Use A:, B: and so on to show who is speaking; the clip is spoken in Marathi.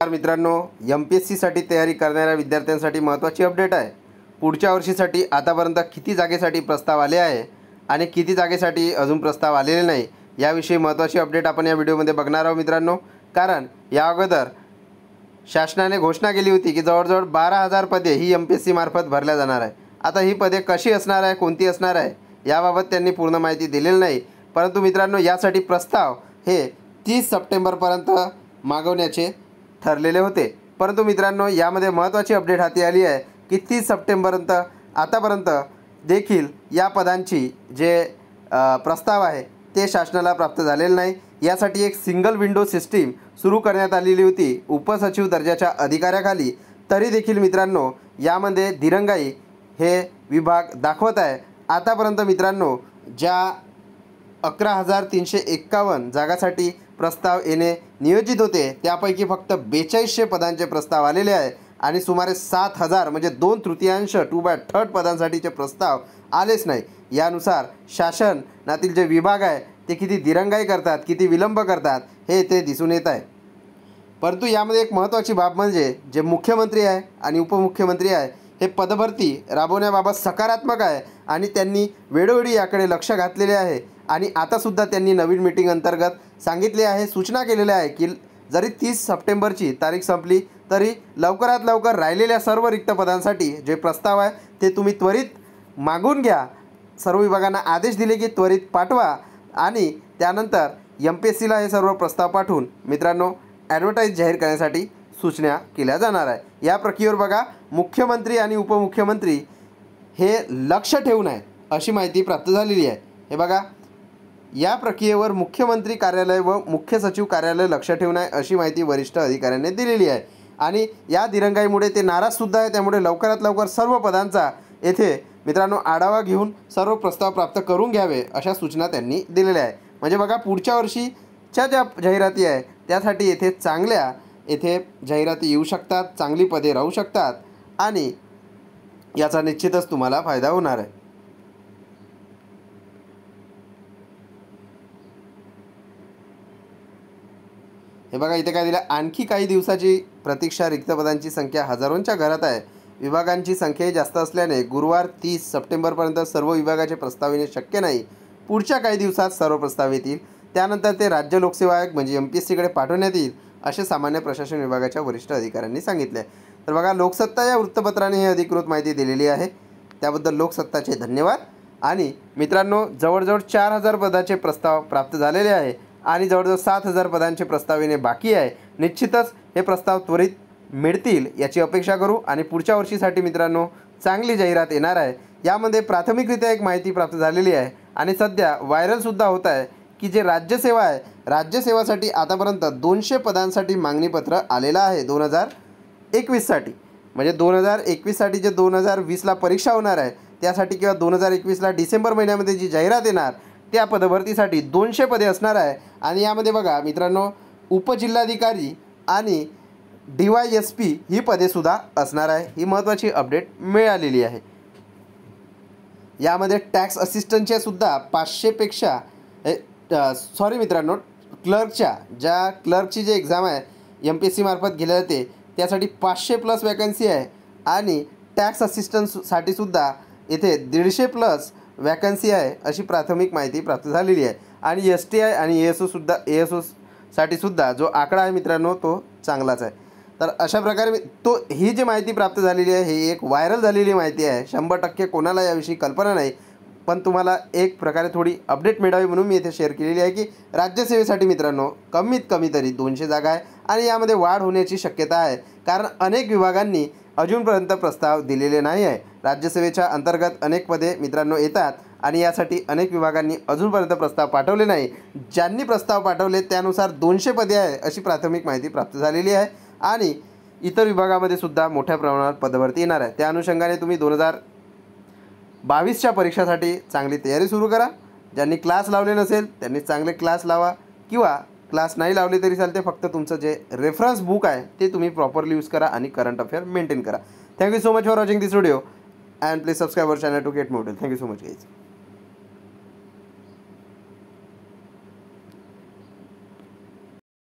A: तर मित्रांनो एम पी एस सीसाठी तयारी करणाऱ्या विद्यार्थ्यांसाठी महत्त्वाची अपडेट आहे पुढच्या वर्षीसाठी आतापर्यंत किती जागेसाठी प्रस्ताव आले आहे आणि किती जागेसाठी अजून प्रस्ताव आलेले नाही याविषयी महत्त्वाची अपडेट आपण या व्हिडिओमध्ये बघणार आहोत मित्रांनो कारण या अगोदर शासनाने घोषणा केली होती की जवळजवळ बारा हजार पदे ही एम पी एस सीमार्फत भरल्या जाणार आहे आता ही पदे कशी असणार आहे कोणती असणार आहे याबाबत त्यांनी पूर्ण माहिती दिलेली नाही परंतु मित्रांनो यासाठी प्रस्ताव हे तीस सप्टेंबरपर्यंत मागवण्याचे ठरलेले होते परंतु मित्रांनो यामध्ये महत्त्वाची अपडेट हाती आली आहे की तीस सप्टेंबरपर्यंत आतापर्यंत देखील या पदांची जे प्रस्ताव आहे ते शासनाला प्राप्त झालेले नाही यासाठी एक सिंगल विंडो सिस्टीम सुरू करण्यात आलेली होती उपसचिव दर्जाच्या अधिकाऱ्याखाली तरी देखील मित्रांनो यामध्ये दिरंगाई हे विभाग दाखवत आहे आतापर्यंत मित्रांनो ज्या अकरा हजार तीनशे एक्कावन्न जागासाठी प्रस्ताव येणे नियोजित होते त्यापैकी फक्त बेचाळीसशे पदांचे प्रस्ताव आलेले आहे आणि सुमारे सात हजार म्हणजे दोन तृतीयांश टू बाय थर्ड पदांसाठीचे प्रस्ताव आलेच नाही यानुसार शासनातील जे विभाग आहे ते किती दिरंगाई करतात किती विलंब करतात हे ते दिसून येत आहे परंतु यामध्ये एक महत्त्वाची बाब म्हणजे जे मुख्यमंत्री आहे आणि उपमुख्यमंत्री आहे हे पदभरती राबवण्याबाबत सकारात्मक आहे आणि त्यांनी वेळोवेळी याकडे लक्ष घातलेले आहे आणि आतासुद्धा त्यांनी नवीन मिटिंग अंतर्गत सांगितले आहे सूचना केलेल्या आहे की जरी तीस सप्टेंबरची तारीख संपली तरी लवकरात लवकर राहिलेल्या सर्व रिक्त पदांसाठी जे प्रस्ताव आहे ते तुम्ही त्वरित मागून घ्या सर्व विभागांना आदेश दिले की त्वरित पाठवा आणि त्यानंतर एम पी एस सीला हे सर्व प्रस्ताव पाठवून मित्रांनो ॲडव्हर्टाईज जाहीर करण्यासाठी सूचना केल्या जाणार आहे या प्रक्रियेवर बघा मुख्यमंत्री आणि उपमुख्यमंत्री हे लक्ष ठेवून आहेत अशी माहिती प्राप्त झालेली आहे हे बघा या प्रक्रियेवर मुख्यमंत्री कार्यालय व मुख्य सचिव कार्यालय लक्ष ठेवून आहे अशी माहिती वरिष्ठ अधिकाऱ्यांनी दिलेली आहे आणि या दिरंगाईमुळे ते नाराजसुद्धा आहे त्यामुळे लवकरात लवकर सर्व पदांचा येथे मित्रांनो आढावा घेऊन सर्व प्रस्ताव प्राप्त करून घ्यावे अशा सूचना त्यांनी दिलेल्या आहे म्हणजे बघा पुढच्या वर्षीच्या ज्या जाहिराती आहे त्यासाठी येथे चांगल्या येथे जाहिराती येऊ शकतात चांगली पदे राहू शकतात आणि याचा निश्चितच तुम्हाला फायदा होणार आहे हे बघा इथे काय दिलं आणखी काही दिवसाची प्रतीक्षा रिक्तपदांची संख्या हजारोंच्या घरात आहे विभागांची संख्याही जास्त असल्याने गुरुवार तीस सप्टेंबरपर्यंत सर्व विभागाचे प्रस्ताव येणे शक्य नाही पुढच्या काही दिवसात सर्व प्रस्ताव येतील त्यानंतर ते राज्य लोकसेवा आयोग म्हणजे एम पी एस सीकडे पाठवण्यात येईल असे सामान्य प्रशासन विभागाच्या वरिष्ठ अधिकाऱ्यांनी सांगितले तर बघा लोकसत्ता या वृत्तपत्राने ही अधिकृत माहिती दिलेली आहे त्याबद्दल लोकसत्ताचे धन्यवाद आणि मित्रांनो जवळजवळ चार हजार पदाचे प्रस्ताव प्राप्त झालेले आहे आणि जवळजवळ सात हजार पदांचे प्रस्ताव येणे बाकी आहे निश्चितच हे प्रस्ताव त्वरित मिळतील याची अपेक्षा करू आणि पुढच्या वर्षीसाठी मित्रांनो चांगली जाहिरात येणार आहे यामध्ये प्राथमिकरित्या एक माहिती प्राप्त झालेली आहे आणि सध्या व्हायरलसुद्धा होत आहे की जे राज्यसेवा आहे राज्यसेवासाठी आतापर्यंत दोनशे पदांसाठी मागणीपत्र आलेलं आहे दोन हजार एकवीससाठी म्हणजे दोन हजार एकवीससाठी जे दोन हजार वीसला परीक्षा होणार आहे त्यासाठी किंवा दोन हजार एकवीसला डिसेंबर महिन्यामध्ये जी जाहिरात येणार त्या पदभरतीसाठी दोनशे पदे असणार आहे आणि यामध्ये बघा मित्रांनो उपजिल्हाधिकारी आणि डी वाय एस पी ही पदेसुद्धा असणार आहे ही महत्त्वाची अपडेट मिळालेली आहे यामध्ये टॅक्स असिस्टंटच्या सुद्धा पाचशेपेक्षा सॉरी मित्रांनो क्लर्कच्या ज्या क्लर्कची जी एक्झाम आहे एम पी एस सी मार्फत घेल्या जाते त्यासाठी पाचशे प्लस वॅकन्सी आहे आणि टॅक्स असिस्टंटसाठी सुद्धा इथे दीडशे प्लस वॅकन्सी आहे अशी प्राथमिक माहिती प्राप्त झालेली आहे आणि एस टी आय आणि ए एस ओसुद्धा ए एस सुद्धा जो आकडा आहे मित्रांनो तो चांगलाच आहे तर अशा प्रकारे तो ही जी माहिती प्राप्त झालेली आहे ही एक व्हायरल झालेली माहिती आहे शंभर टक्के कोणाला याविषयी कल्पना नाही पण तुम्हाला एक प्रकारे थोडी अपडेट मिळावी म्हणून मी इथे शेअर केलेली आहे की राज्यसेवेसाठी मित्रांनो कमीत कमी तरी दोनशे जागा आहे आणि यामध्ये वाढ होण्याची शक्यता आहे कारण अनेक विभागांनी अजूनपर्यंत प्रस्ताव दिलेले नाही आहे राज्यसभेच्या अंतर्गत अनेक पदे मित्रांनो येतात आणि यासाठी अनेक विभागांनी अजूनपर्यंत प्रस्ताव पाठवले नाही ज्यांनी प्रस्ताव पाठवले त्यानुसार दोनशे पदे आहे अशी प्राथमिक माहिती प्राप्त झालेली आहे आणि इतर विभागामध्ये सुद्धा मोठ्या प्रमाणात पदभरती येणार आहे त्या अनुषंगाने तुम्ही दोन हजार बावीसच्या परीक्षासाठी चांगली तयारी सुरू करा ज्यांनी क्लास लावले नसेल त्यांनी चांगले क्लास लावा किंवा क्लास नाही लावले तरी चालते फक्त तुमचं जे रेफरन्स बुक आहे ते तुम्ही प्रॉपरली यूज करा आणि करंट अफेअर मेंटेन करा thank you so much for watching this video and please subscribe our channel to get model thank you so much guys